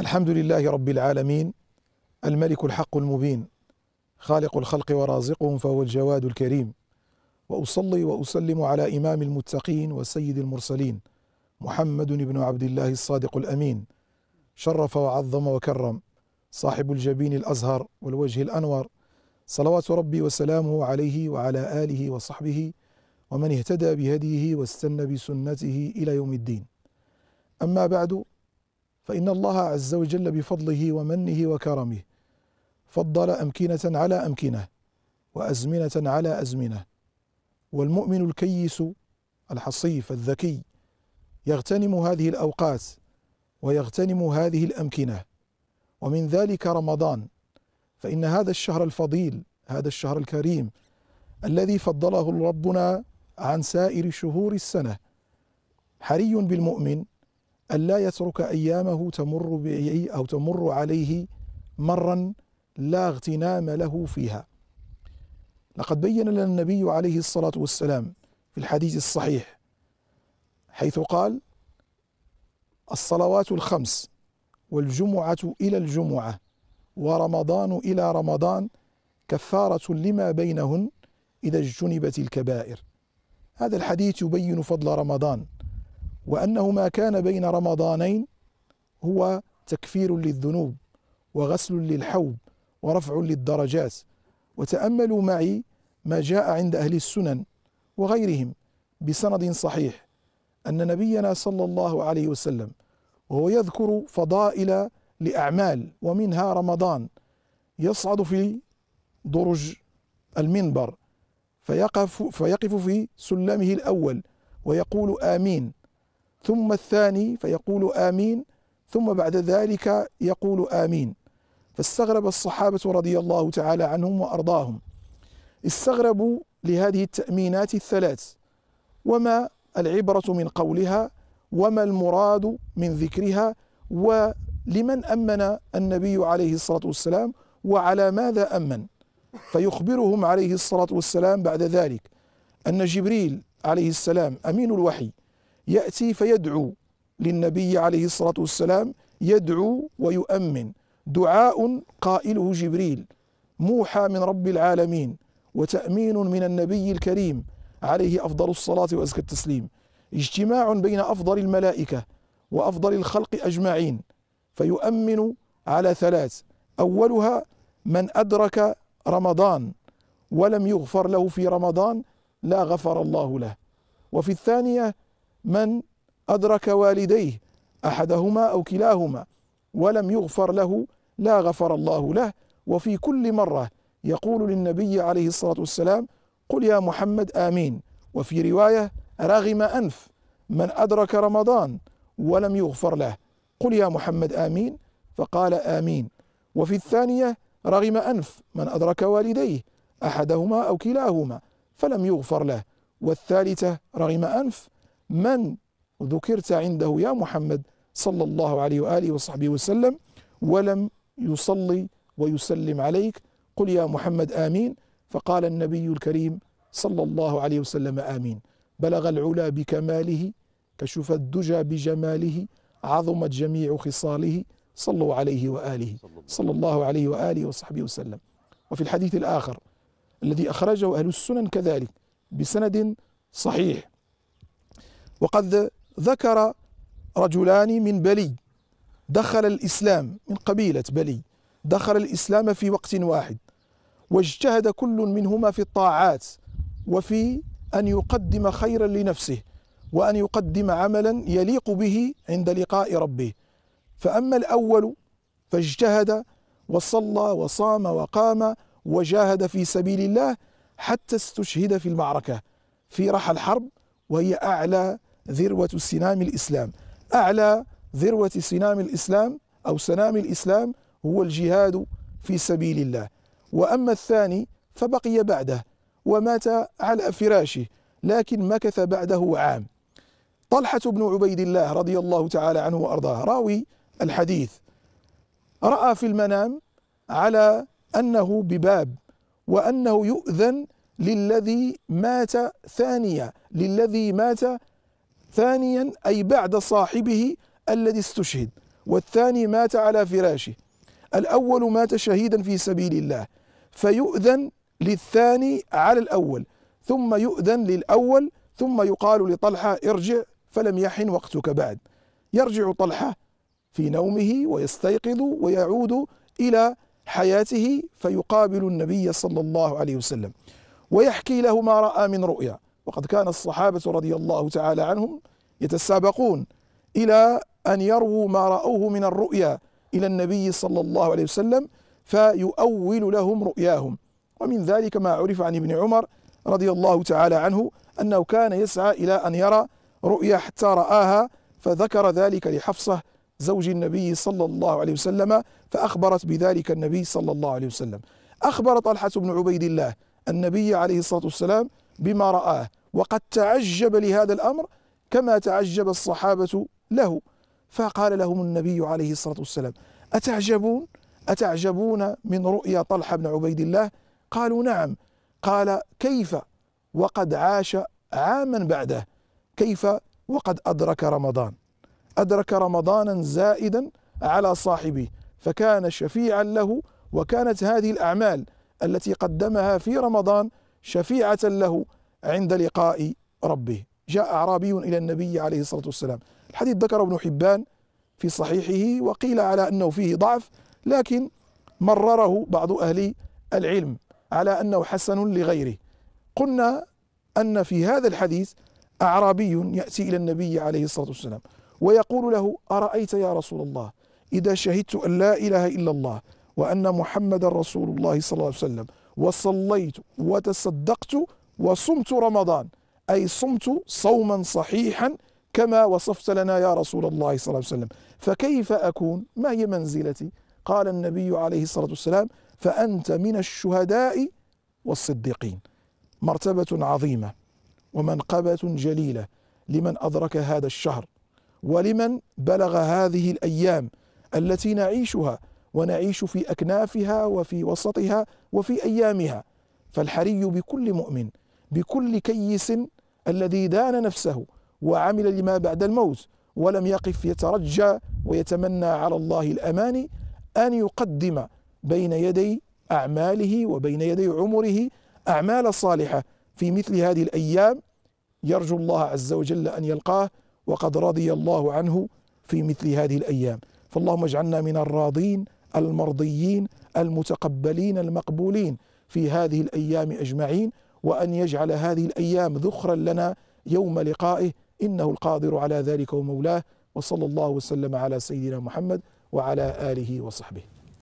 الحمد لله رب العالمين الملك الحق المبين خالق الخلق ورازقهم فهو الجواد الكريم واصلي واسلم على امام المتقين وسيد المرسلين محمد بن عبد الله الصادق الامين شرف وعظم وكرم صاحب الجبين الازهر والوجه الانور صلوات ربي وسلامه عليه وعلى اله وصحبه ومن اهتدى بهديه واستنى بسنته الى يوم الدين اما بعد فإن الله عز وجل بفضله ومنه وكرمه فضل أمكنة على أمكنة وأزمنة على أزمنة والمؤمن الكيس الحصيف الذكي يغتنم هذه الأوقات ويغتنم هذه الأمكنة ومن ذلك رمضان فإن هذا الشهر الفضيل هذا الشهر الكريم الذي فضله ربنا عن سائر شهور السنة حري بالمؤمن ألا يترك أيامه تمر أو تمر عليه مرا لا اغتنام له فيها لقد بين لنا النبي عليه الصلاة والسلام في الحديث الصحيح حيث قال الصلوات الخمس والجمعة إلى الجمعة ورمضان إلى رمضان كفارة لما بينهن إذا اجتنبت الكبائر هذا الحديث يبين فضل رمضان وأنه ما كان بين رمضانين هو تكفير للذنوب وغسل للحوب ورفع للدرجات وتأملوا معي ما جاء عند أهل السنن وغيرهم بسند صحيح أن نبينا صلى الله عليه وسلم وهو يذكر فضائل لأعمال ومنها رمضان يصعد في درج المنبر فيقف, فيقف في سلمه الأول ويقول آمين ثم الثاني فيقول آمين ثم بعد ذلك يقول آمين فاستغرب الصحابة رضي الله تعالى عنهم وأرضاهم استغربوا لهذه التأمينات الثلاث وما العبرة من قولها وما المراد من ذكرها ولمن أمن النبي عليه الصلاة والسلام وعلى ماذا أمن فيخبرهم عليه الصلاة والسلام بعد ذلك أن جبريل عليه السلام أمين الوحي يأتي فيدعو للنبي عليه الصلاة والسلام يدعو ويؤمن دعاء قائله جبريل موحى من رب العالمين وتأمين من النبي الكريم عليه أفضل الصلاة وأزكى التسليم اجتماع بين أفضل الملائكة وأفضل الخلق أجمعين فيؤمن على ثلاث أولها من أدرك رمضان ولم يغفر له في رمضان لا غفر الله له وفي الثانية من أدرك والديه أحدهما أو كلاهما ولم يغفر له لا غفر الله له وفي كل مرة يقول للنبي عليه الصلاة والسلام قل يا محمد آمين وفي رواية رغم أنف من أدرك رمضان ولم يغفر له قل يا محمد آمين فقال آمين وفي الثانية رغم أنف من أدرك والديه أحدهما أو كلاهما فلم يغفر له والثالثة رغم أنف من ذكرت عنده يا محمد صلى الله عليه وآله وصحبه وسلم ولم يصلي ويسلم عليك قل يا محمد آمين فقال النبي الكريم صلى الله عليه وسلم آمين بلغ العلا بكماله كشف الدجى بجماله عظمت جميع خصاله صلوا عليه وآله صلى الله عليه وآله وصحبه وسلم وفي الحديث الآخر الذي أخرجه أهل السنن كذلك بسند صحيح وقد ذكر رجلان من بلي دخل الإسلام من قبيلة بلي دخل الإسلام في وقت واحد واجتهد كل منهما في الطاعات وفي أن يقدم خيرا لنفسه وأن يقدم عملا يليق به عند لقاء ربه فأما الأول فاجتهد وصلى وصام وقام وجاهد في سبيل الله حتى استشهد في المعركة في رحى الحرب وهي أعلى ذروة سنام الإسلام أعلى ذروة سنام الإسلام أو سنام الإسلام هو الجهاد في سبيل الله وأما الثاني فبقي بعده ومات على فراشه لكن مكث بعده عام طلحة بن عبيد الله رضي الله تعالى عنه وأرضاه راوي الحديث رأى في المنام على أنه بباب وأنه يؤذن للذي مات ثانية للذي مات ثانيا أي بعد صاحبه الذي استشهد والثاني مات على فراشه الأول مات شهيدا في سبيل الله فيؤذن للثاني على الأول ثم يؤذن للأول ثم يقال لطلحة ارجع فلم يحن وقتك بعد يرجع طلحة في نومه ويستيقظ ويعود إلى حياته فيقابل النبي صلى الله عليه وسلم ويحكي له ما رأى من رؤيا وقد كان الصحابة رضي الله تعالى عنهم يتسابقون إلى أن يرووا ما رأوه من الرؤيا إلى النبي صلى الله عليه وسلم فيؤول لهم رؤياهم ومن ذلك ما عرف عن ابن عمر رضي الله تعالى عنه أنه كان يسعى إلى أن يرى رؤيا حتى رآها فذكر ذلك لحفصة زوج النبي صلى الله عليه وسلم فأخبرت بذلك النبي صلى الله عليه وسلم أخبر طلحة بن عبيد الله النبي عليه الصلاة والسلام بما رآه وقد تعجب لهذا الأمر كما تعجب الصحابة له فقال لهم النبي عليه الصلاة والسلام أتعجبون أتعجبون من رؤيا طلحة بن عبيد الله قالوا نعم قال كيف وقد عاش عاما بعده كيف وقد أدرك رمضان أدرك رمضانا زائدا على صاحبه فكان شفيعا له وكانت هذه الأعمال التي قدمها في رمضان شفيعة له عند لقاء ربه جاء أعرابي إلى النبي عليه الصلاة والسلام الحديث ذكره ابن حبان في صحيحه وقيل على أنه فيه ضعف لكن مرره بعض أهل العلم على أنه حسن لغيره قلنا أن في هذا الحديث أعرابي يأتي إلى النبي عليه الصلاة والسلام ويقول له أرأيت يا رسول الله إذا شهدت أن لا إله إلا الله وأن محمد رسول الله صلى الله عليه وسلم وصليت وتصدقت وصمت رمضان أي صمت صوما صحيحا كما وصفت لنا يا رسول الله صلى الله عليه وسلم فكيف أكون ما هي منزلتي قال النبي عليه الصلاة والسلام فأنت من الشهداء والصديقين مرتبة عظيمة ومنقبة جليلة لمن أدرك هذا الشهر ولمن بلغ هذه الأيام التي نعيشها ونعيش في أكنافها وفي وسطها وفي أيامها فالحري بكل مؤمن بكل كيس الذي دان نفسه وعمل لما بعد الموت ولم يقف يترجى ويتمنى على الله الأماني أن يقدم بين يدي أعماله وبين يدي عمره أعمال صالحة في مثل هذه الأيام يرجو الله عز وجل أن يلقاه وقد رضي الله عنه في مثل هذه الأيام فاللهم اجعلنا من الراضين المرضيين المتقبلين المقبولين في هذه الايام اجمعين وان يجعل هذه الايام ذخرا لنا يوم لقائه انه القادر على ذلك ومولاه وصلى الله وسلم على سيدنا محمد وعلى اله وصحبه